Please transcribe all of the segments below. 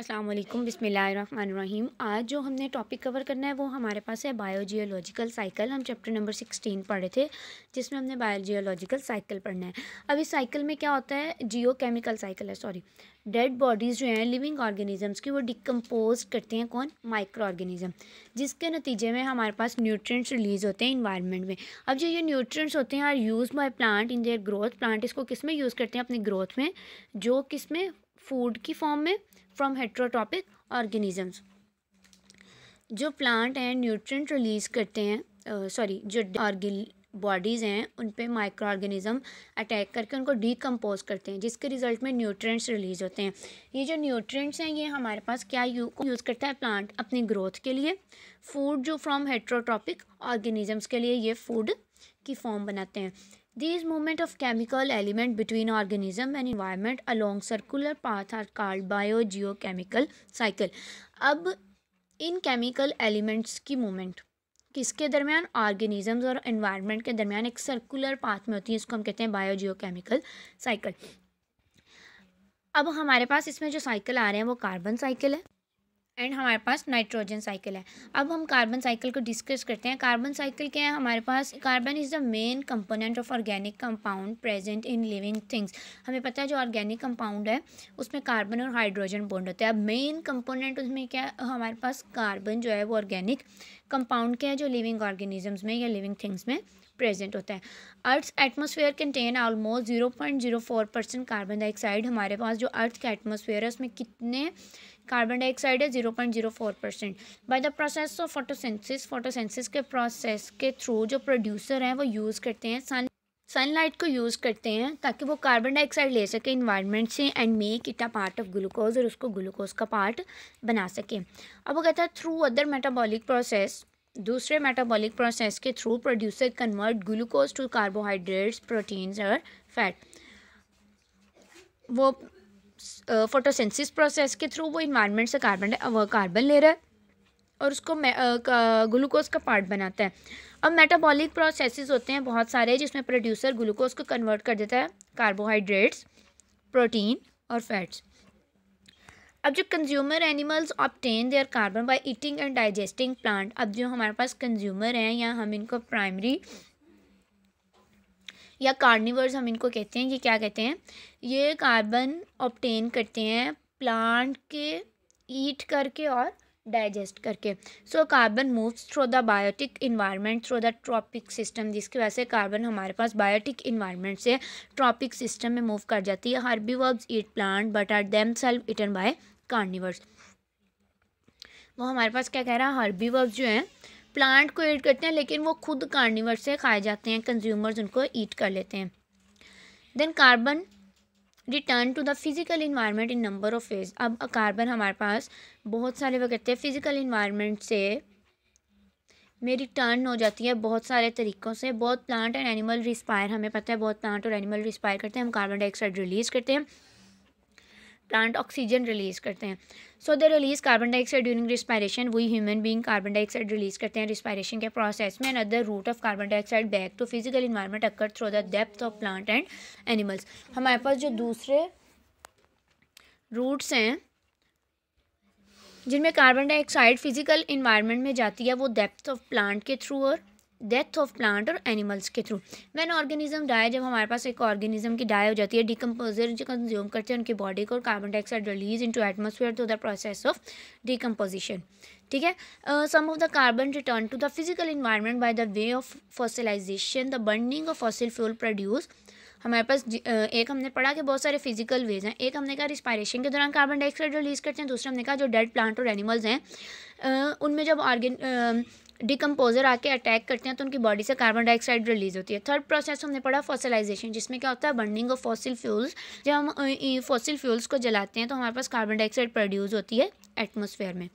अस्सलाम बिसमीम आज जो हमने टॉपिक कवर करना है वो हमारे पास है बायोजियोलॉजिकल साइकिल हम चैप्टर नंबर सिक्सटीन पढ़े थे जिसमें हमने बायोजियोलॉजिकल साइकिल पढ़ना है अब इस साइकिल में क्या होता है जियो केमिकल साइकिल है सॉरी डेड बॉडीज़ जो हैं लिविंग ऑर्गेनिजम्स की वो डिकम्पोज करते हैं कौन माइक्रो ऑर्गेनिज़म जिसके नतीजे में हमारे पास न्यूट्रिएंट्स रिलीज़ होते हैं इन्वायरमेंट में अब जो ये न्यूट्रिएंट्स होते हैं are use by plant in their growth plant इसको किस में यूज़ करते हैं अपनी ग्रोथ में जो किस में फूड की फॉर्म में फ्रॉम हेट्रोटॉपिक ऑर्गेनिजम्स जो प्लांट हैं न्यूट्रिएंट रिलीज़ करते हैं सॉरी जो बॉडीज़ हैं उन पर माइक्रो ऑर्गेनिज़म अटैक करके उनको डिकम्पोज करते हैं जिसके रिजल्ट में न्यूट्रिएंट्स रिलीज होते हैं ये जो न्यूट्रिएंट्स हैं ये हमारे पास क्या यू यूज़ करता है प्लांट अपनी ग्रोथ के लिए फूड जो फ्रॉम हेट्रोटॉपिक ऑर्गेनिज़म्स के लिए ये फूड की फॉर्म बनाते हैं These movement of chemical element between organism and environment along circular path are called biogeochemical cycle. अब इन chemical elements की movement किसके दरमियान ऑर्गेनिजम्स और इन्वायरमेंट के दरमियान एक सर्कुलर पाथ में होती है इसको हम कहते हैं बायोजियोकेमिकल साइकिल अब हमारे पास इसमें जो साइकिल आ रहे हैं वो कार्बन साइकिल है एंड हमारे पास नाइट्रोजन साइकिल है अब हम कार्बन साइकिल को डिस्कस करते हैं कार्बन साइकिल क्या है हमारे पास carbon is the main component of organic compound present in living things हमें पता है जो ऑर्गेनिक कंपाउंड है उसमें कार्बन और हाइड्रोजन बॉन्ड होते हैं अब मेन कंपोनेंट उसमें क्या है हमारे पास कार्बन जो है वो ऑर्गेनिक कंपाउंड क्या है जो लिविंग ऑर्गेनिजम्स में या लिविंग थिंग्स में प्रेजेंट होता है earth atmosphere contain almost zero point zero four percent carbon dioxide हमारे पास जो अर्थ का एटमोसफेयर है उसमें कितने कार्बन डाइऑक्साइड है zero point zero four percent by the process of photosynthesis photosynthesis के प्रोसेस के थ्रू जो प्रोड्यूसर हैं वो यूज़ करते हैं सन सनलाइट को यूज़ करते हैं ताकि वो कार्बन डाइऑक्साइड ले सके इन्वायरमेंट से and make it a part of glucose और उसको ग्लूकोज का पार्ट बना सके अब वो कहता है थ्रू अदर मेटाबॉलिक प्रोसेस दूसरे मेटाबॉलिक प्रोसेस के through producer convert glucose to carbohydrates proteins और फैट वो फोटोसेंसिस प्रोसेस के थ्रू वो इन्वायरमेंट से कार्बन कार्बन ले रहा है और उसको ग्लूकोज का पार्ट बनाता है अब मेटाबॉलिक प्रोसेसेस होते हैं बहुत सारे जिसमें प्रोड्यूसर ग्लूकोज को कन्वर्ट कर देता है कार्बोहाइड्रेट्स प्रोटीन और फैट्स अब जो consumer animals obtain their carbon by eating and digesting plant अब जो हमारे पास कंज्यूमर हैं या हम इनको प्राइमरी या कार्निवर्स हम इनको कहते हैं ये क्या कहते हैं ये कार्बन ऑप्टेन करते हैं प्लांट के ईट करके और डाइजेस्ट करके so carbon moves through the biotic environment through the trophic system जिसकी वजह से कार्बन हमारे पास बायोटिक इन्वायरमेंट से ट्रॉपिक सिस्टम में मूव कर जाती है herbivores eat plant but are themselves eaten by carnivores वो हमारे पास क्या कह रहा है हर्बी वर्ब्स जो हैं प्लांट को ईट करते हैं लेकिन वो खुद कार्निवर से खाए जाते हैं कंज्यूमर्स उनको ईट कर लेते हैं then carbon return to the physical environment in number of phase अब कार्बन हमारे पास बहुत सारे वो कहते हैं फिज़िकल इन्वायरमेंट से में रिटर्न हो जाती है बहुत सारे तरीक़ों से बहुत प्लांट एंड एनिमल रिस्पायर हमें पता है बहुत प्लांट और एनिमल रिस्पायर करते हैं हम कार्बन डाइऑक्साइड रिलीज़ करते हैं प्लांट ऑक्सीजन रिलीज़ करते हैं so the release carbon dioxide during respiration वही human being carbon dioxide release करते हैं रिस्पायरेशन के प्रोसेस में and other route of carbon dioxide back to physical environment occur through the depth of plant and animals हमारे पास जो दूसरे roots हैं जिनमें कार्बन डाइऑक्साइड फिजिकल इन्वायरमेंट में जाती है वो डेप्थ ऑफ प्लांट के थ्रू और डेथ ऑफ प्लांट और एनिमल्स के थ्रू वैन ऑर्गेनिज्म डाई जब हमारे पास एक ऑर्गेनिज्म की डाई हो जाती है डिकम्पोजर जो कंज्यूम करते हैं उनकी बॉडी को और carbon dioxide release into atmosphere through the process of decomposition ठीक है some of the carbon return to the physical environment by the way of fossilization the burning of fossil fuel produce हमारे पास uh, एक हमने पढ़ा कि बहुत सारे फिजिकल वेज हैं एक हमने कहा रिस्पायरेशन के दौरान कार्बन डाइऑक्साइड रिलीज करते हैं दूसरा हमने कहा जो डेड प्लांट और एनिमल्स हैं uh, उनमें जब ऑर्गेन डिकम्पोजर आके अटैक करते हैं तो उनकी बॉडी से कार्बन डाइऑक्साइड रिलीज होती है थर्ड प्रोसेस हमने पढ़ा फॉसिलाइजेशन जिसमें क्या होता है बर्निंग ऑफ फॉसिल फ्यूल्स जब हम फॉसिल फ्यूल्स को जलाते हैं तो हमारे पास कार्बन डाइऑक्साइड प्रोड्यूस होती है एटमोसफेयर में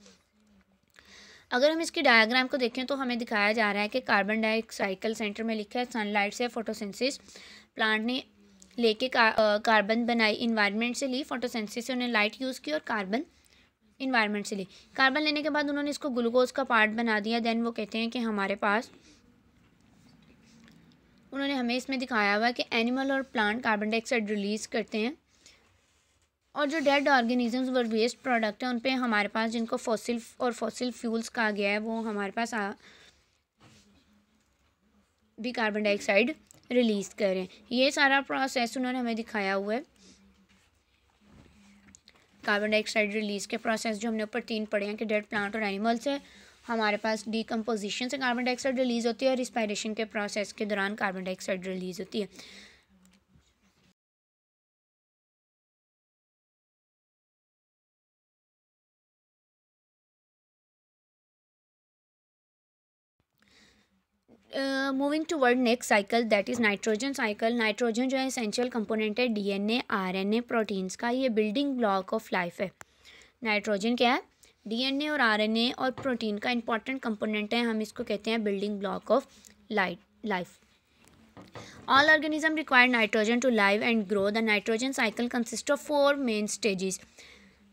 अगर हम इसकी डायग्राम को देखें तो हमें दिखाया जा रहा है कि कार्बन डाइऑक्साइकल सेंटर में लिखा है सनलाइट से फोटोसेंसिस प्लांट ने लेके कार्बन बनाई इन्वायरमेंट से ली फोटोसेंसिस से उन्हें लाइट यूज़ की और कार्बन इन्वायरमेंट से ली कार्बन लेने के बाद उन्होंने इसको ग्लूकोज का पार्ट बना दिया देन वो कहते हैं कि हमारे पास उन्होंने हमें इसमें दिखाया हुआ है कि एनिमल और प्लांट कार्बन डाइऑक्साइड रिलीज़ करते हैं और जो डेड ऑर्गेनिजम्स और वेस्ट प्रोडक्ट हैं उन पर हमारे पास जिनको फॉसिल और फॉसिल फ्यूल्स कहा गया है वो हमारे पास आ, भी कार्बन डाइऑक्साइड रिलीज़ करें ये सारा प्रोसेस उन्होंने हमें दिखाया हुआ है कार्बन डाइऑक्साइड रिलीज़ के प्रोसेस जो हमने ऊपर तीन पढ़े हैं कि डेड प्लांट और एनिमल्स है हमारे पास डिकम्पोजिशन से कार्बन डाइऑक्साइड रिलीज़ होती है और रिस्पायरेशन के प्रोसेस के दौरान कार्बन डाइऑक्साइड रिलीज़ होती है moving toward next cycle that is nitrogen cycle nitrogen जो है इसेंशियल कंपोनेंट है डीएनए आरएनए प्रोटीन्स का ये बिल्डिंग ब्लॉक ऑफ लाइफ है नाइट्रोजन क्या है डीएनए और आरएनए और प्रोटीन का इंपॉर्टेंट कंपोनेंट है हम इसको कहते हैं building block of light life all organism require nitrogen to live and grow the nitrogen cycle consist of four main stages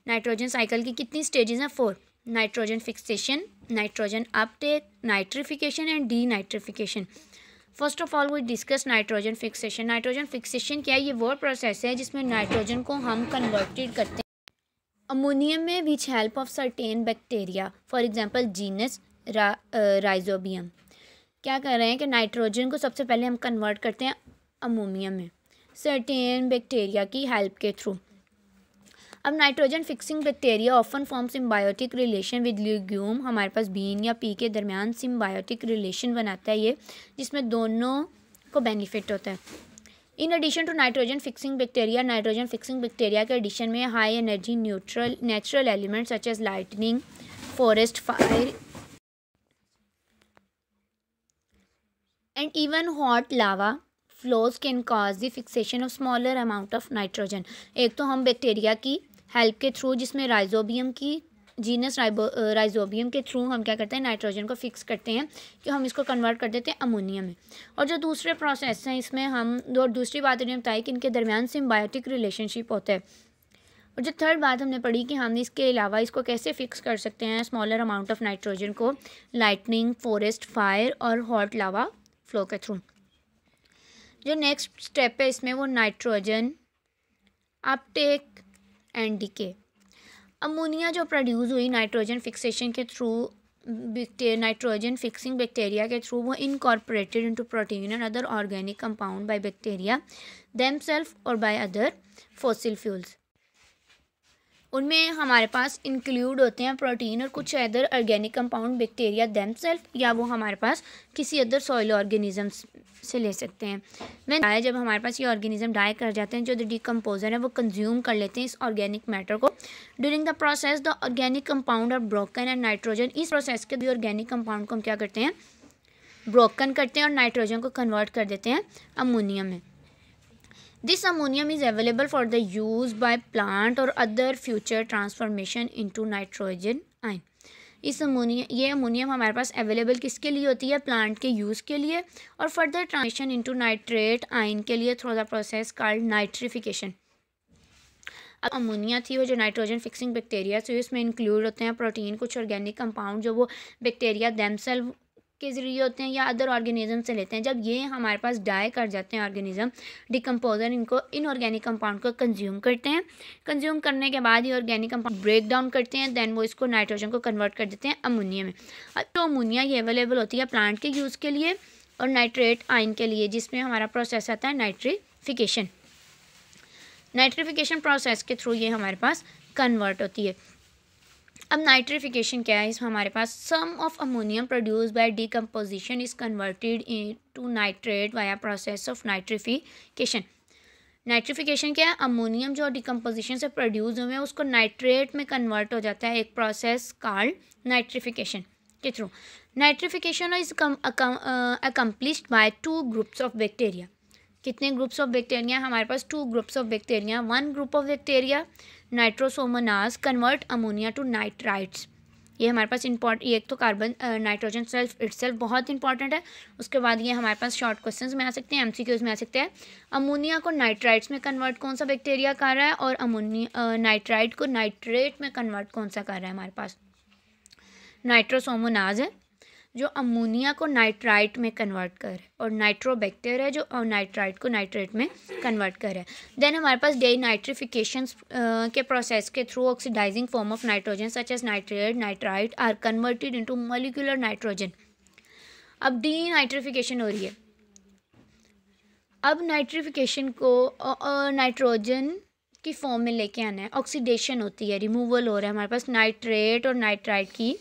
nitrogen cycle की कितनी स्टेजिज हैं four nitrogen fixation nitrogen nitrogen nitrification and denitrification first of all we discuss nitrogen fixation nitrogen fixation क्या है ये वो process है जिसमें nitrogen को हम कन्वर्टेड करते हैं अमोनियम में with help of certain bacteria for example genus rhizobium क्या कर रहे हैं कि नाइट्रोजन को सबसे पहले हम कन्वर्ट करते हैं अमोनियम में सर्टेन बैक्टीरिया की हेल्प के थ्रू अब nitrogen fixing bacteria often form symbiotic relation with legume हमारे पास बीन या पी के दरमियान सिम्बायोटिक रिलेशन बनाता है ये जिसमें दोनों को बेनिफिट होता है in addition to nitrogen fixing bacteria nitrogen fixing bacteria के एडिशन में high energy neutral natural element such as lightning forest fire and even hot lava flows can cause the fixation of smaller amount of nitrogen एक तो हम bacteria की help के through जिसमें rhizobium की genus rhizobium के through हम क्या करते हैं नाइट्रोजन को फिक्स करते हैं कि हम इसको कन्वर्ट कर देते हैं अमोनिया में और जो दूसरे प्रोसेस हैं इसमें हम और दूसरी बात हमने बताई कि इनके दरमियान सिम्बायोटिक रिलेशनशिप होता है और जो थर्ड बात हमने पढ़ी कि हम इसके अलावा इसको कैसे फिक्स कर सकते हैं स्मॉलर अमाउंट ऑफ नाइट्रोजन को लाइटनिंग फॉरेस्ट फायर और हॉट लावा फ्लो के थ्रू जो नेक्स्ट स्टेप है इसमें वो nitrogen uptake and decay ammonia जो प्रोड्यूस हुई नाइट्रोजन फिक्सेशन के थ्रू नाइट्रोजन फिक्सिंग बैक्टीरिया के थ्रू वो incorporated into protein and other organic compound by bacteria themselves और बाय अदर फॉसिल फ्यूल्स उनमें हमारे पास इंक्लूड होते हैं प्रोटीन और कुछ other organic compound bacteria them या वो हमारे पास किसी अदर सॉइल ऑर्गेनिजम्स से ले सकते हैं मैं डाया जब हमारे पास ये ऑर्गेनिज्म डाई कर जाते हैं जो डिकम्पोजर है वो कंज्यूम कर लेते हैं इस ऑर्गेनिक मैटर को during the process the organic compound are broken and nitrogen इस प्रोसेस के भी ऑर्गेनिक कंपाउंड को हम क्या करते हैं ब्रोकन करते हैं और नाइट्रोजन को कन्वर्ट कर देते हैं अमोनियम में this ammonium is available for the use by plant और other future transformation into nitrogen ion. इस अमोनिया ये अमोनियम हमारे पास अवेलेबल किसके लिए होती है प्लांट के यूज़ के लिए और further transmission into nitrate ion के लिए through the process called nitrification अब अमोनिया थी वो जो नाइट्रोजन फिक्सिंग बैक्टीरिया थी उसमें इंक्लूड होते हैं प्रोटीन कुछ ऑर्गेनिक कंपाउंड जो वो बैक्टीरिया दैमसेल के ज़रिए होते हैं या अदर ऑर्गेनिज्म से लेते हैं जब ये हमारे पास डाई कर जाते हैं ऑर्गेनिज्म डिकम्पोजर इनको इनऑर्गेनिक कंपाउंड को कंज्यूम करते हैं कंज्यूम करने के बाद ये ऑर्गेनिक कंपाउंड ब्रेक डाउन करते हैं दैन वो इसको नाइट्रोजन को कन्वर्ट कर देते हैं अमोनिया में अब तो अमोनिया ये अवेलेबल होती है प्लांट के यूज़ के लिए और नाइट्रेट आइन के लिए जिसमें हमारा प्रोसेस आता है नाइट्रीफिकेशन नाइट्रीफिकेशन प्रोसेस के थ्रू ये हमारे पास कन्वर्ट होती है अब नाइट्रिफिकेशन क्या है इसमें हमारे पास some of ammonium produce by decomposition is converted into nitrate via process of nitrification nitrification क्या है अमोनियम जो डिकम्पोजिशन से प्रोड्यूस हुए हैं उसको नाइट्रेट में कन्वर्ट हो जाता है एक प्रोसेस कार्ड नाइट्रिफिकेशन के through nitrification is accomplished by two groups of bacteria कितने ग्रुप्स ऑफ बैक्टीरिया हमारे पास two groups of bacteria one group of bacteria nitrosomonas convert ammonia to nitrites ये हमारे पास इंपॉर्ट एक तो carbon nitrogen self itself बहुत important है उसके बाद ये हमारे पास शॉर्ट क्वेश्चन में आ सकते हैं एमसीक्यूज में आ सकते हैं अमोनिया को नाइट्राइट्स में कन्वर्ट कौन सा बैक्टीरिया कर रहा है और अमोनिया नाइट्राइट को नाइट्रेट में कन्वर्ट कौन सा कर रहा है हमारे पास नाइट्रोसोमोनाज है जो अमोनिया को नाइट्राइट में कन्वर्ट करे और नाइट्रोबैक्टेर है जो नाइट्राइट को नाइट्रेट में कन्वर्ट करे देन हमारे पास डे नाइट्रिफिकेशन के प्रोसेस के through oxidizing form of nitrogen such as nitrate nitrite are converted into molecular nitrogen अब डी नाइट्रिफिकेशन हो रही है अब नाइट्रिफिकेशन को नाइट्रोजन की फॉर्म में लेके आना है ऑक्सीडेशन होती है रिमूवल हो रहा है हमारे पास नाइट्रेट और नाइट्राइट की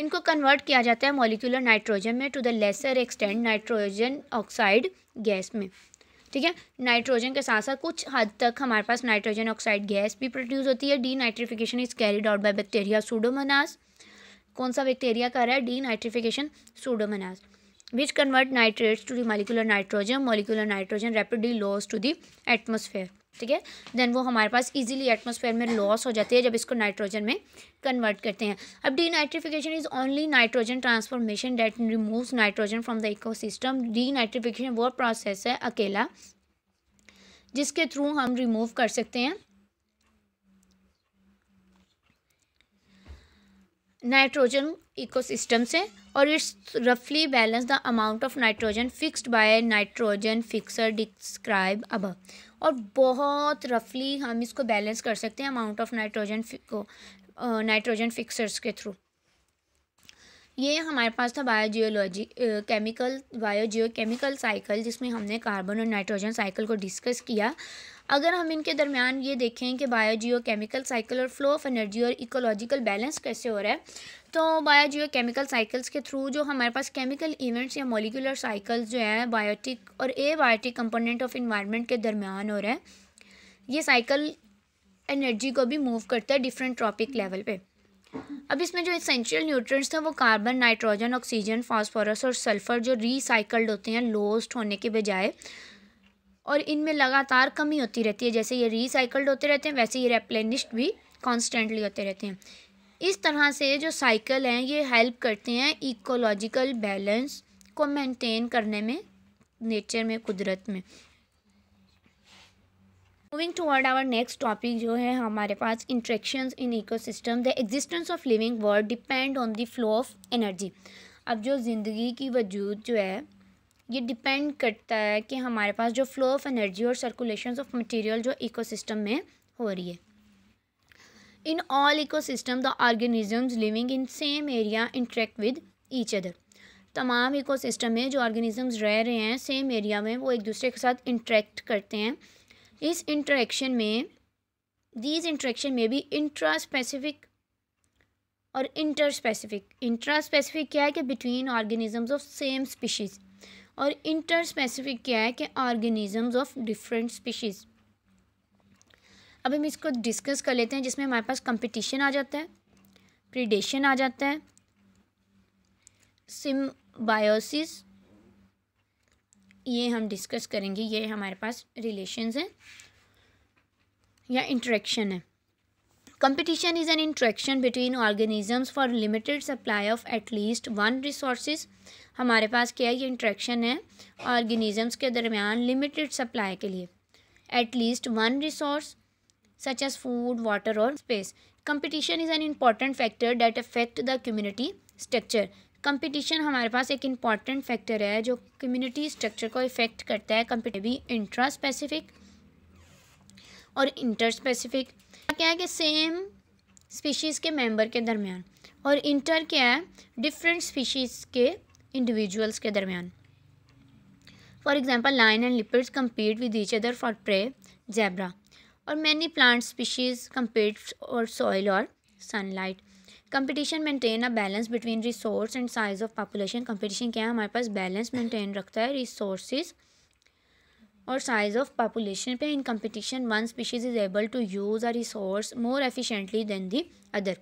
इनको कन्वर्ट किया जाता है मॉलिकुलर नाइट्रोजन में to the lesser extent nitrogen oxide gas में ठीक है नाइट्रोजन के साथ साथ कुछ हद तक हमारे पास नाइट्रोजन ऑक्साइड गैस भी प्रोड्यूस होती है denitrification is carried out by bacteria pseudomonas कौन सा बैक्टीरिया कर रहा है denitrification pseudomonas which convert nitrates to the molecular nitrogen molecular nitrogen rapidly loss to the atmosphere ठीक है देन वो हमारे पास इजीली एटमॉस्फेयर में लॉस हो जाती है जब इसको नाइट्रोजन में कन्वर्ट करते हैं अब denitrification is only nitrogen transformation that removes nitrogen from the ecosystem डी वो प्रोसेस है अकेला जिसके थ्रू हम रिमूव कर सकते हैं नाइट्रोजन इकोसिस्टम से और इट्स रफली balance the amount of nitrogen fixed by nitrogen fixer describe अब और बहुत रफली हम इसको बैलेंस कर सकते हैं अमाउंट ऑफ नाइट्रोजन को नाइट्रोजन फिक्सर्स के थ्रू ये हमारे पास था biogeology chemical geo chemical cycle जिसमें हमने कार्बन और नाइट्रोजन साइकिल को डिस्कस किया अगर हम इनके दरमियान ये देखें कि जियो केमिकल साइकिल और फ्लो ऑफ एनर्जी और इकोलॉजिकल बैलेंस कैसे हो रहा है तो जियो केमिकल साइकिल्स के थ्रू जो हमारे पास केमिकल इवेंट्स या मोलिकुलर साइकिल्स जो हैं बायोटिक और abiotic component of environment के दरमियान हो रहा है ये साइकिल एनर्जी को भी मूव करता है डिफरेंट ट्रॉपिक लेवल पर अब इसमें जो इसेंशियल न्यूट्रिएंट्स थे वो कार्बन नाइट्रोजन ऑक्सीजन फास्फोरस और सल्फर जो रिसाइकल्ड होते हैं लोस्ट होने के बजाय और इनमें लगातार कमी होती रहती है जैसे ये रिसाइकल्ड होते रहते हैं वैसे ये रेप्लेनिस्ट भी कॉन्स्टेंटली होते रहते हैं इस तरह से जो साइकिल हैं ये हेल्प करते हैं इकोलॉजिकल बैलेंस को मेनटेन करने में नेचर में कुदरत में moving toward our next topic जो है हमारे पास interaction in eco system the existence of living world depend on the flow of energy अब जो ज़िंदगी की वजूद जो है ये डिपेंड करता है कि हमारे पास जो फ्लो ऑफ एनर्जी और सर्कुलेशन ऑफ मटेरियल जो इको सिस्टम में हो रही है in all eco system the organisms living in same area interact with each other तमाम इकोसिस्टम में जो ऑर्गेनिजम्स रह रहे हैं सेम एरिया में वो एक दूसरे के साथ इंट्रैक्ट करते हैं इस इंटरेक्शन में दीज इंटरेक्शन में भी इंट्रा स्पेसिफिक और इंटर स्पेसिफिक इंट्रा स्पेसिफिक क्या है कि between organisms of same species और इंटर स्पेसिफिक क्या है कि ऑर्गेनिजम्स ऑफ डिफरेंट स्पीशीज़ अब हम इसको डिस्कस कर लेते हैं जिसमें हमारे पास कंपटीशन आ जाता है प्रीडेशन आ जाता है सिम्बायोसिस ये हम डिस्कस करेंगे ये हमारे पास रिलेशंस हैं या इंट्रैक्शन है competition is an interaction between organisms for limited supply of at least one resource हमारे पास क्या है ये इंट्रैक्शन है ऑर्गेनिजम्स के दरमियान लिमिटेड सप्लाई के लिए at least one resource such as food water और space competition is an important factor that affect the community structure competition हमारे पास एक इम्पॉर्टेंट फैक्टर है जो कम्युनिटी स्ट्रक्चर को इफेक्ट करता है कंपटी भी इंट्रा स्पेसिफिक और इंटर स्पेसिफिक क्या है कि सेम स्पीशीज़ के मेंबर के दरमियान और इंटर क्या है डिफरेंट स्पीशीज़ के इंडिविजुअल्स के दरमियान for example lion and leopards compete with each other for prey zebra और मैनी प्लांट स्पीशीज़ कम्पीट और सॉइल और sunlight competition maintain a balance between resource and size of population competition क्या है हमारे पास बैलेंस मेंटेन रखता है resources और साइज ऑफ पॉपुलेशन पे in competition one species is able to use a resource more efficiently than the other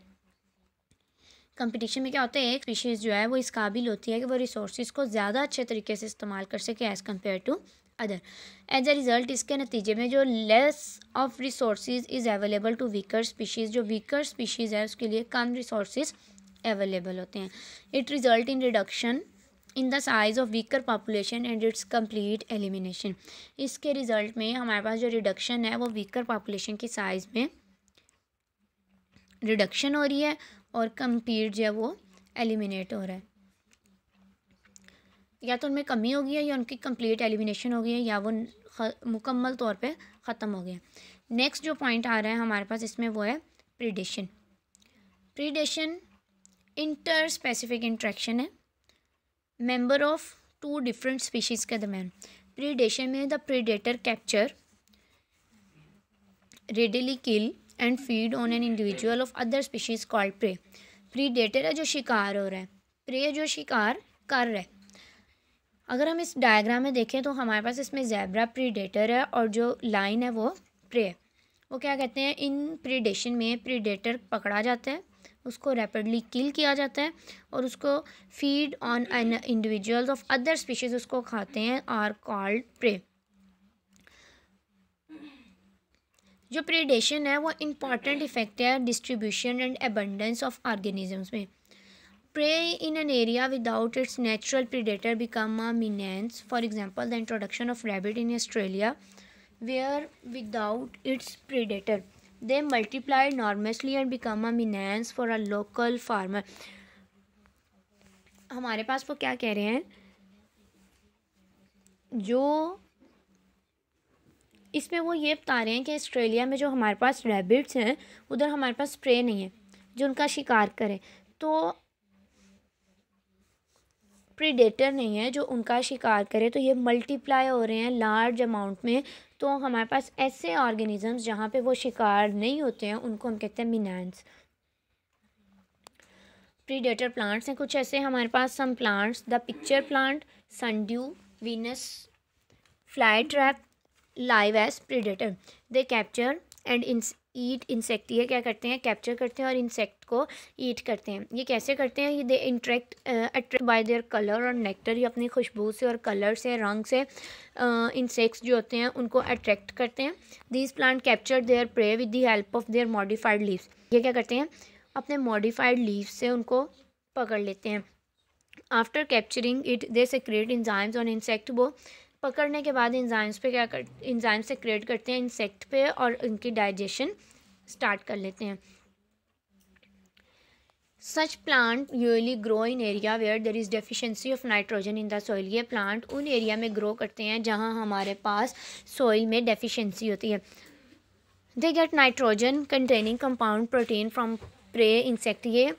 competition में क्या होता है एक स्पीशीज़ जो है वो इस काबिल होती है कि वो रिसोर्स को ज़्यादा अच्छे तरीके से इस्तेमाल कर सके as compare to other as a result इसके नतीजे में जो less of resource is available to weaker species जो वीकर स्पीशीज़ है उसके लिए कम रिसोर्स अवेलेबल होते हैं it result in reduction in the size of weaker population and its complete elimination इसके रिज़ल्ट में हमारे पास जो रिडक्शन है वो वीकर पॉपुलेशन की साइज़ में रिडक्शन हो रही है और कम्प्लीट जो है वो एलिमिनेट हो रहा है या तो उनमें कमी हो गई है या उनकी कंप्लीट एलिमिनेशन हो गई है या वो मुकम्मल तौर पे ख़त्म हो गया नेक्स्ट जो पॉइंट आ रहा है हमारे पास इसमें वो है predation predation interspecific interaction है member of two different species के दरमियान प्रीडेशन में the predator capture readily kill and feed on an individual of other species called prey predator है जो शिकार हो रहा है प्रे जो शिकार कर रहा है अगर हम इस डायग्राम में देखें तो हमारे पास इसमें जैबरा प्रीडेटर है और जो लाइन है वो प्रे वो क्या कहते हैं इन प्रीडेशन में प्रीडेटर पकड़ा जाता है उसको रैपिडली किल किया जाता है और उसको feed on an individuals of other species उसको खाते हैं आर कॉल्ड प्रे जो प्रीडेशन है वो इम्पॉर्टेंट इफेक्ट है distribution and abundance of organisms में prey in an area without its natural predator become a menace for example the introduction of rabbit in australia where without its predator they multiply enormously and become a menace for a local farmer हमारे पास वो क्या कह रहे हैं जो इसमें वो ये बता रहे हैं कि ऑस्ट्रेलिया में जो हमारे पास रैबिट्स हैं उधर हमारे पास स्प्रे नहीं है जो उनका शिकार करे तो प्रीडेटर नहीं है जो उनका शिकार करे तो ये मल्टीप्लाई हो रहे हैं लार्ज अमाउंट में तो हमारे पास ऐसे ऑर्गेनिजम्स जहाँ पे वो शिकार नहीं होते हैं उनको हम कहते हैं मीनान्स प्रीडेटर प्लांट्स हैं कुछ ऐसे हमारे पास some plants the pitcher plant sundew Venus fly trap live as predator they capture and eat insect ये क्या करते हैं कैप्चर करते हैं और इंसेक्ट को ईट करते हैं ये कैसे करते हैं ये they interact attract by their colour और नेक्टर ये अपनी खुशबू से और कलर से रंग से इंसेक्ट्स uh, जो होते हैं उनको अट्रैक्ट करते हैं these plant capture their prey with the help of their modified leaves ये क्या करते हैं अपने मॉडिफाइड लीव्स से उनको पकड़ लेते हैं after capturing it they secrete enzymes और इंसेक्ट वो पकड़ने के बाद इंजाइम्स पे क्या कर इंजाइम से क्रिएट करते हैं इंसेक्ट पे और उनकी डाइजेशन स्टार्ट कर लेते हैं such plant usually grow in area where there is deficiency of nitrogen in the soil ये प्लांट उन एरिया में ग्रो करते हैं जहाँ हमारे पास सॉइल में डेफिशिएंसी होती है they get nitrogen containing compound protein from prey insect ये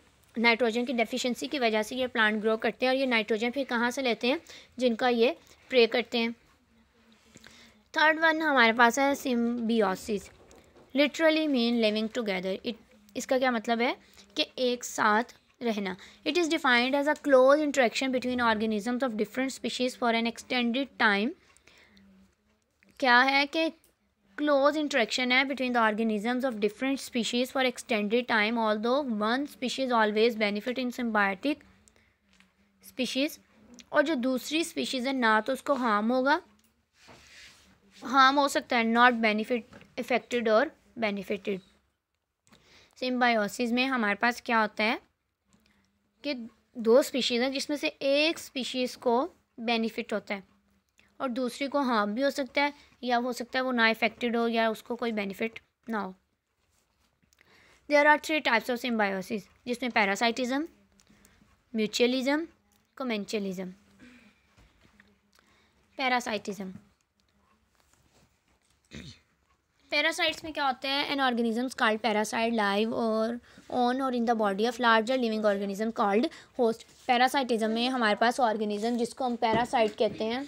नाइट्रोजन की डेफिशिएंसी की वजह से ये प्लांट ग्रो करते हैं और ये नाइट्रोजन फिर कहाँ से लेते हैं जिनका ये प्रे करते हैं थर्ड वन हमारे पास है symbiosis literally mean living together it इसका क्या मतलब है कि एक साथ रहना it is defined as a close interaction between organisms of different species for an extended time क्या है कि क्लोज इंट्रैक्शन है between the organisms of different species for extended time although one species always benefit in symbiotic species और जो दूसरी species है ना तो उसको हार्म होगा हार्म हो सकता है नॉट बेनिफिट इफेक्टेड और बेनिफिटेड सिम्बायोसिस में हमारे पास क्या होता है कि दो स्पीशीज़ हैं जिसमें से एक स्पीशीज़ को बेनिफिट होता है और दूसरी को हार्म भी हो सकता है या हो सकता है वो ना इफेक्टेड हो या उसको कोई बेनिफिट ना हो there are three types of symbiosis जिसमें पैरासाइटिज़म म्यूचुअलिज़म कमेंचुअलिज़म पैरासाइटिज़म पैरासाइट्स में क्या होते हैं an organism called parasite live और on or in the body of larger living organism called host parasitism में हमारे पास ऑर्गेनिज्म जिसको हम पैरासाइट कहते हैं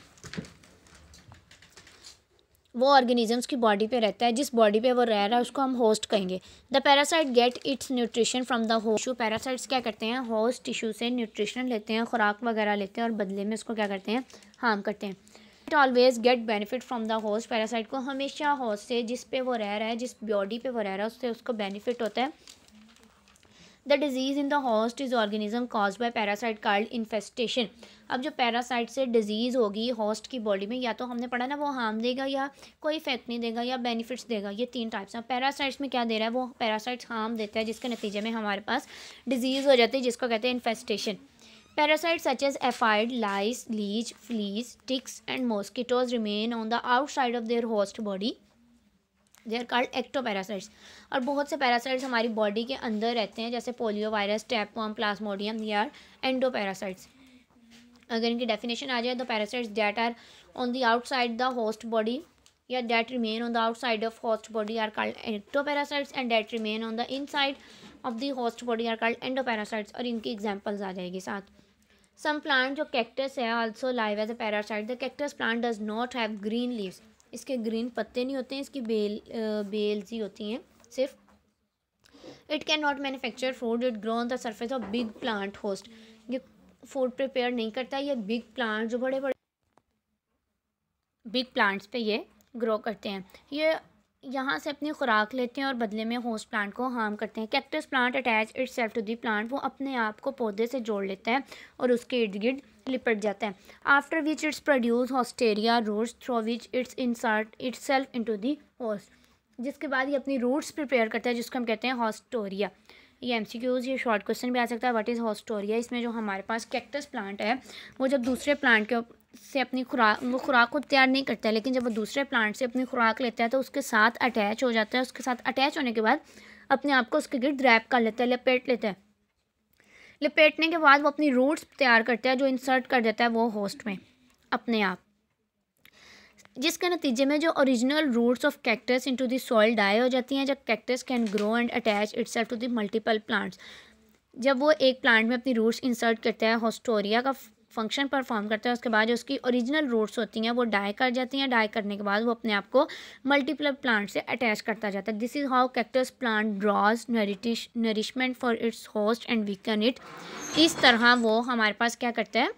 वो ऑर्गेनिजम्स की बॉडी पे रहता है जिस बॉडी पे वो रह रहा है उसको हम होस्ट कहेंगे the parasite get its nutrition from the host tissue parasites क्या करते हैं होस्ट टिशू से न्यूट्रिशन लेते हैं खुराक वगैरह लेते हैं और बदले में उसको क्या करते हैं हार्म करते हैं parasite always get benefit from the host parasite को हमेशा होस्ट से जिस पे वो रह रहा है जिस बॉडी पे वो रह रहा है उससे उसको बेनिफिट होता है the disease in the host is organism cause by parasite called infestation अब जो पैरासाइट से डिजीज़ होगी हॉस्ट की बॉडी में या तो हमने पढ़ा ना वो हार्म देगा या कोई इफेक्ट नहीं देगा या बेनिफिट्स देगा ये तीन टाइप्स हैं पैरासाइट्स में क्या दे रहा है वो पैरासाइट्स हार्म देता है जिसके नतीजे में हमारे पास डिजीज़ हो जाती है जिसको कहते हैं infestation Parasites such as aphid, lice, leech, fleas, ticks and mosquitoes remain on the outside of their host body. They are called ectoparasites और बहुत से पैरासाइट्स हमारी बॉडी के अंदर रहते हैं जैसे polio virus tapeworm plasmodium they are endoparasites अगर इनकी डेफिनेशन आ जाए तो parasites that are on the outside the host body या that remain on the outside of host body are called ectoparasites and that remain on the side of the host body are called endoparasites और इनकी examples आ जाएगी साथ some plant जो cactus है also live as a parasite the cactus plant does not have green leaves इसके green पत्ते नहीं होते हैं इसकी बेल बेल्स ही होती हैं सिर्फ it can not manufacture food it grow on the surface of big plant host ये फूड प्रिपेयर नहीं करता ये बिग प्लांट जो बड़े बड़े बिग प्लांट्स पे ये ग्रो करते हैं ये यहाँ से अपनी खुराक लेते हैं और बदले में होस्ट प्लांट को हार्म करते हैं cactus plant attach itself to the plant वो अपने आप को पौधे से जोड़ लेता है और उसके इर्द गिर्द लिपट जाता है after which its produce haustoria roots through which its insert its self into the host जिसके बाद ये अपनी रूट्स प्रिपेयर करता है जिसको हम कहते हैं हॉस्टोरिया ये एम सी क्यूज़ ये शॉर्ट क्वेश्चन भी आ सकता है वट इज़ हॉस्टोरिया इसमें जो हमारे पास कैक्टस प्लांट है वो जब दूसरे प्लांट के से अपनी खुराक वो खुराक खुद तैयार नहीं करता है लेकिन जब वो दूसरे प्लांट से अपनी खुराक लेता है तो उसके साथ अटैच हो जाता है उसके साथ अटैच होने के बाद अपने आप को उसके गिरद रैप कर लेता है लपेट लेता है लपेटने के बाद वो अपनी रूट्स तैयार करता है जो इंसर्ट कर देता है वो होस्ट में अपने आप जिसके नतीजे में जो original roots of cactus into to soil die हो जाती हैं जब cactus can grow and attach its to the multiple plants जब वो एक प्लांट में अपनी रूट्स इंसर्ट करता है होस्टोरिया का फंक्शन परफॉर्म करता है उसके बाद जो उसकी ओरिजिनल रूट्स होती हैं वो डाई कर जाती हैं डाई करने के बाद वो अपने आप को मल्टीपल प्लांट से अटैच करता जाता है this is how cactus plant draws nourish nourishment for its host and weaken it इस तरह वो हमारे पास क्या करता है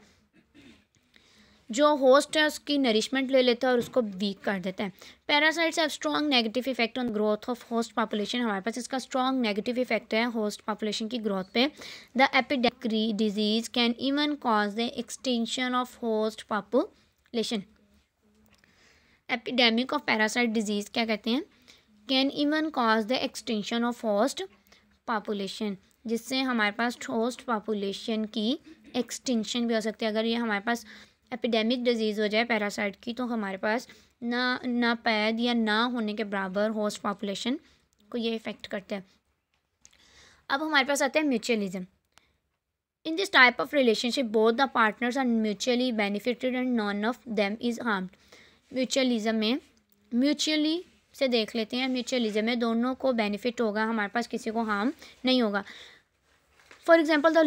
जो होस्ट है उसकी नरिशमेंट ले लेता है और उसको वीक कर देता है parasites have strong negative effect on growth of host population हमारे पास इसका स्ट्रॉन्ग नेगेटिव इफेक्ट है होस्ट पॉपुलेशन की ग्रोथ पे the epidemic disease can even cause the extension of host population epidemic of parasite disease क्या कहते हैं can even cause the extension of host population जिससे हमारे पास होस्ट पॉपुलेशन की एक्सटेंशन भी हो सकती है अगर ये हमारे पास एपिडेमिक डिजीज़ हो जाए पैरासाइट की तो हमारे पास ना ना पैद या ना होने के बराबर होस्ट पॉपुलेशन को ये इफ़ेक्ट करते हैं अब हमारे पास आते हैं mutualism in this type of relationship both the partners are mutually benefited and none of them is harm mutualism में म्यूचुअली से देख लेते हैं म्यूचुअलिज्म में दोनों को बेनिफिट होगा हमारे पास किसी को हार्म नहीं होगा For example, the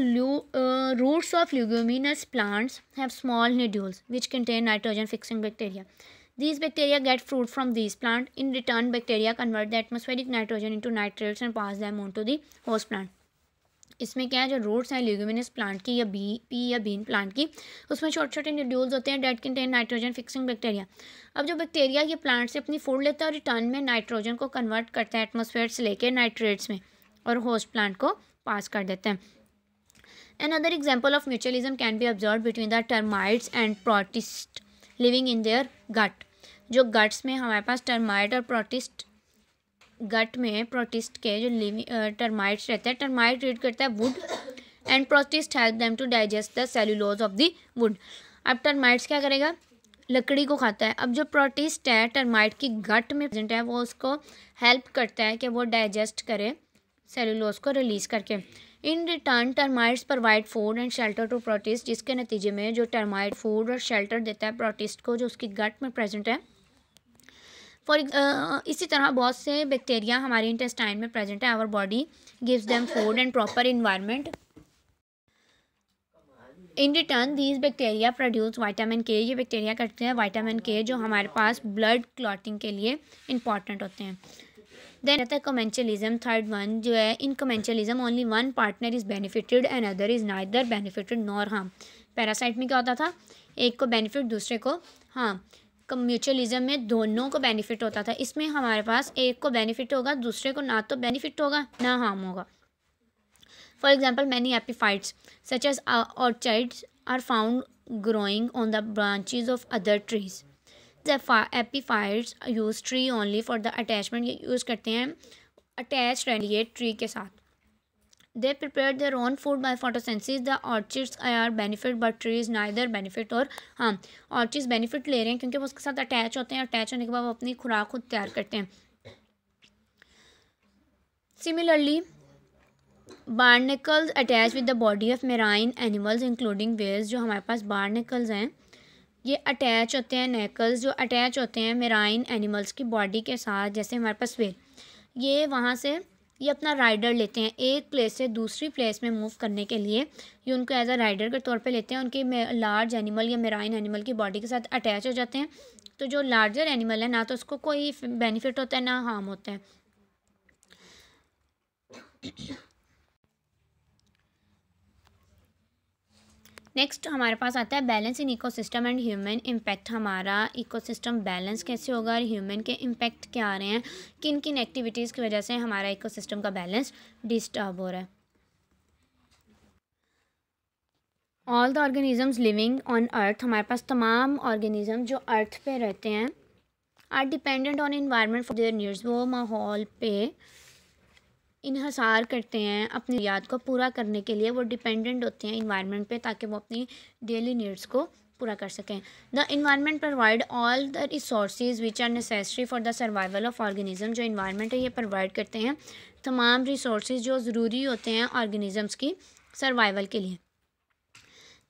uh, roots of leguminous plants have small nodules which contain nitrogen-fixing bacteria. These bacteria get fruit from these plants. In return, bacteria convert the atmospheric nitrogen into nitrates and pass them on to the host plant. इसमें क्या है जो roots हैं luminous plant की या बी pea या bean plant की उसमें छोटे छोटे न्यूड्यूल्स होते हैं that contain nitrogen fixing bacteria अब जो बैक्टीरिया ये प्लांट से अपनी फूड लेता है और रिटर्न में नाइट्रोजन को कन्वर्ट करता है एटमोसफेयर से लेकर नाइट्रेट्स में और होस्ट प्लांट को पास कर देते हैं other example of mutualism can be observe between the termites and protist living in their gut जो गट्स में हमारे पास टर्माइट और प्रोटिस्ट गट में प्रोटिस्ट के जो लिविंग टर्माइट्स रहते हैं टर्माइट रीड करता है wood and protist help them to digest the cellulose of the wood अब टर्माइट्स क्या करेगा लकड़ी को खाता है अब जो प्रोटिस्ट है टर्माइट की गट में प्रेजेंट है वो उसको हेल्प करता है कि वो डाइजेस्ट करे सेलुलोज को रिलीज़ करके in return termites provide food and shelter to protist जिसके नतीजे में जो टर्माइट फूड और शेल्टर देता है प्रोटिस्ट को जो उसकी गट में प्रेजेंट है फॉर इसी तरह बहुत से बैक्टीरिया हमारे इंटेस्टाइन में प्रेजेंट है our body gives them food and proper environment in return these bacteria produce vitamin K ये बैक्टीरिया करते हैं वाइटामिन के जो हमारे पास ब्लड क्लॉटिंग के लिए इंपॉर्टेंट होते हैं देन रहता है कमेंशलिज्म थर्ड वन जो है in commensalism only one partner is benefited and other is neither benefited nor harm parasite में क्या होता था एक को बेनिफिट दूसरे को हार्म म्यूचुअलिज्म में दोनों को बेनिफिट होता था इसमें हमारे पास एक को बेनिफिट होगा दूसरे को ना तो बेनिफिट होगा ना हार्म होगा for example many epiphytes such as orchids are found growing on the branches of other trees the use tree only for the attachment ये यूज़ करते हैं अटैच रेडिएट ट्री के साथ they prepare their own food by photosynthesis the orchids are benefit but trees neither benefit और हाँ orchids benefit ले रहे हैं क्योंकि वो उसके साथ अटैच होते हैं अटैच होने के बाद वो अपनी खुराक खुद तैयार करते हैं similarly barnacles attach with the body of marine animals including whales जो हमारे पास बार्निकल्स हैं ये अटैच होते हैं नेकल्स जो अटैच होते हैं मेराइन एनिमल्स की बॉडी के साथ जैसे हमारे पास वेल ये वहाँ से ये अपना राइडर लेते हैं एक प्लेस से दूसरी प्लेस में मूव करने के लिए ये उनको एज अ राइडर के तौर पे लेते हैं उनके लार्ज एनिमल या मेराइन एनिमल की बॉडी के साथ अटैच हो जाते हैं तो जो लार्जर एनिमल है ना तो उसको कोई बेनिफिट होता है ना हार्म होता है नेक्स्ट हमारे पास आता है balance in ecosystem and human impact हमारा इकोसिस्टम बैलेंस कैसे होगा और ह्यूमन के इम्पैक्ट क्या आ रहे हैं किन किन एक्टिविटीज़ की वजह से हमारा इकोसिस्टम का बैलेंस डिस्टर्ब हो रहा है all the organisms living on earth हमारे पास तमाम ऑर्गेनिज़म जो अर्थ पे रहते हैं are dependent on environment for their needs वो माहौल पे इहसार करते हैं अपनी याद को पूरा करने के लिए वो डिपेंडेंट होते हैं इन्वायरमेंट पे ताकि वो अपनी डेली नीड्स को पूरा कर सकें the environment provide all the resource which are necessary for the survival of organism जो इन्वायरमेंट है ये प्रोवाइड करते हैं तमाम रिसोर्स जो ज़रूरी होते हैं ऑर्गेनिज़म्स की सर्वाइवल के लिए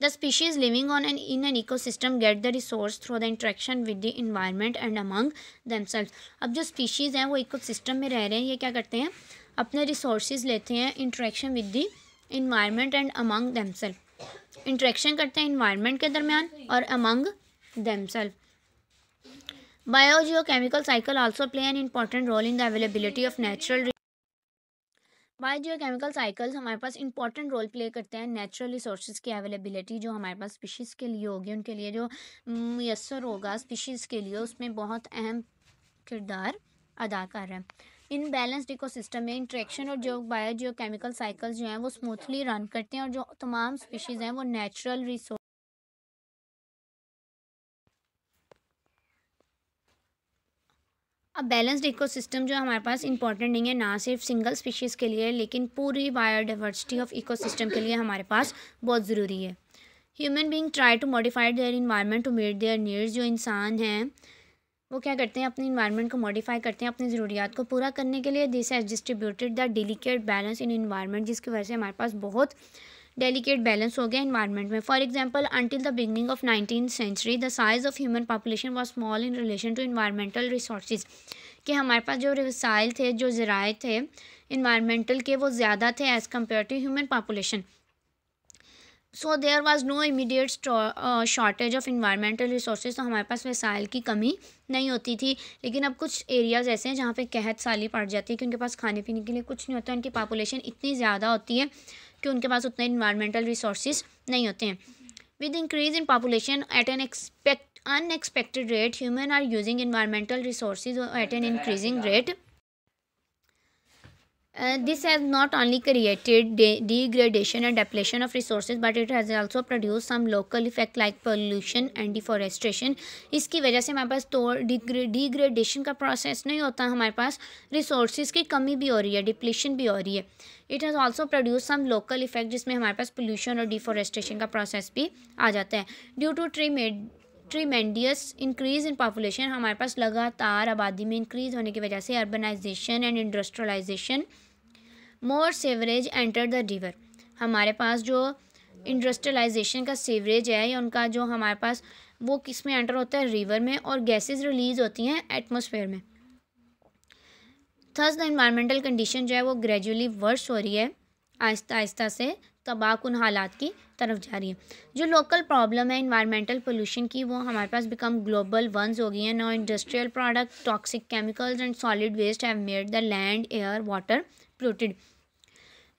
the species living on in an ecosystem get the resource through the interaction with the environment and among themselves. अब जो स्पीशीज़ हैं वो सिस्टम में रह रहे हैं ये क्या करते हैं अपने रिसोर्स लेते हैं interaction with the environment and among themselves interaction करते हैं इन्वायरमेंट के दरमियान और among Jio chemical cycle also play an important role in the availability of natural chemical cycles हमारे पास इंपॉर्टेंट रोल प्ले करते हैं नेचुरल रिसोर्स की अवेलेबिलिटी जो हमारे पास स्पीशीज़ के लिए होगी उनके लिए जो मैसर होगा स्पीशीज़ के लिए उसमें बहुत अहम किरदार अदा कर रहे हैं इन बैलेंस्ड इकोसिस्टम में इंट्रैक्शन और जो बायो जियो केमिकल साइकिल जो हैं वो स्मूथली रन करते हैं और जो तमाम स्पीशीज़ हैं वो नेचुरल रिसोर्स अब बैलेंस्ड इकोसिस्टम जो हमारे पास इंपॉर्टेंट नहीं है ना सिर्फ सिंगल स्पीशीज़ के लिए लेकिन पूरी बायोडाइवर्सिटी ऑफ इकोसिस्टम के लिए हमारे पास बहुत ज़रूरी है human being try to modify their environment to meet their needs जो इंसान हैं वो क्या करते हैं अपने इन्वायरमेंट को मॉडिफाई करते हैं अपनी ज़रूरियात को पूरा करने के लिए this has distributed the delicate balance in environment जिसकी वजह से हमारे पास बहुत डेलिकेट बैलेंस हो गया इन्वायरमेंट में for example until the beginning of nineteen century the size of human population was small in relation to environmental resource कि हमारे पास जो रिसाइल थे जो ज़राए थे इन्वायरमेंटल के वो ज़्यादा थे as compare to human population so there was no immediate shortage of environmental resources तो हमारे पास वसाइल की कमी नहीं होती थी लेकिन अब कुछ एरियाज़ ऐसे हैं जहाँ पे कहत साली पड़ जाती है कि उनके पास खाने पीने के लिए कुछ नहीं होता उनकी पॉपुलेशन इतनी ज़्यादा होती है कि उनके पास उतने इन्वायरमेंटल रिसोर्स नहीं होते हैं with increase in population at an expect unexpected rate human are using environmental resource at an increasing rate Uh, this has not only created de degradation and depletion of resources but it has also produced some local effect like pollution and deforestation इसकी वजह से हमारे पास तो degradation का process नहीं होता हमारे पास resources की कमी भी हो रही है डिप्लीशन भी हो रही है it has also produce some local effect जिसमें हमारे पास पोल्यूशन और डिफोरेस्टेशन का प्रोसेस भी आ जाता है due to tree tremendous increase in population हमारे पास लगातार आबादी में इंक्रीज़ होने की वजह से अर्बनाइजेशन एंड इंडस्ट्रलाइजेशन मोर सेवरेज एंटर द रिवर हमारे पास जो इंडस्ट्रियलाइजेशन का सीवरेज है या उनका जो हमारे पास वो किस में एंटर होता है रिवर में और गैसेस रिलीज होती हैं एटमोसफेयर में थर्स द इन्वायरमेंटल कंडीशन जो है वो ग्रेजुअली वर्स हो रही है आहिस्ता आहिस्ता से तबाह उन हालात की तरफ जा रही है जो लोकल प्रॉब्लम है इन्वायरमेंटल पोल्यूशन की वो हमारे पास बिकम ग्लोबल वंस हो गई हैं no industrial product toxic chemicals and solid waste have made the land air water polluted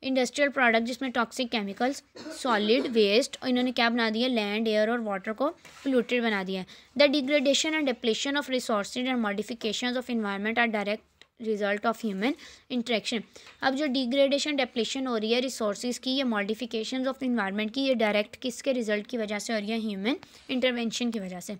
industrial product जिसमें टॉक्सिक केमिकल्स सॉलिड वेस्ट और इन्होंने क्या बना दिया लैंड एयर और वाटर को पोल्यूटेड बना दिया है the degradation and depletion of resource and modification of environment are direct result of human interaction अब जो डिग्रेडेशन डेप्लेशन हो रही है रिसोर्स की या मॉडिफिकेशन ऑफ इन्वायरमेंट की ये डायरेक्ट किसके रिजल्ट की वजह से हो रही है ह्यूमन इंटरवेंशन की वजह से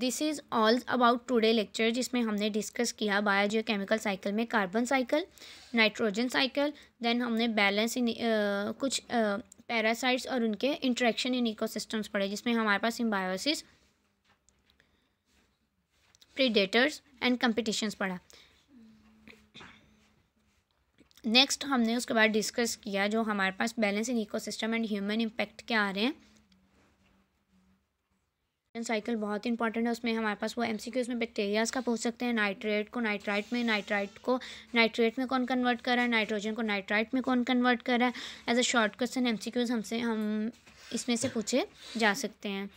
this is all about today lecture जिसमें हमने डिस्कस किया बायोजियो केमिकल साइकिल में carbon cycle nitrogen cycle then हमने बैलेंस इन कुछ पैरासाइट्स और उनके इंट्रैक्शन इन इकोसिस्टम्स पढ़े जिसमें हमारे पास सिम्बायोसिस प्रीडेटर्स एंड कंपटीशंस पढ़ा नेक्स्ट हमने उसके बाद डिस्कस किया जो हमारे पास balance in ecosystem and human impact के आ रहे हैं साइकिल बहुत इंपॉर्टेंट है उसमें हमारे पास वो एम सी क्यूज में बैक्टेरियाज का पूछ सकते हैं नाइट्रेट को नाइट्राइट में नाइट्राइट को नाइट्रेट में कौन कन्वर्ट कर रहा है नाइट्रोजन को नाइट्राइट में कौन कन्वर्ट कर रहा है as a short question M C Qs हमसे हम इसमें से पूछे जा सकते हैं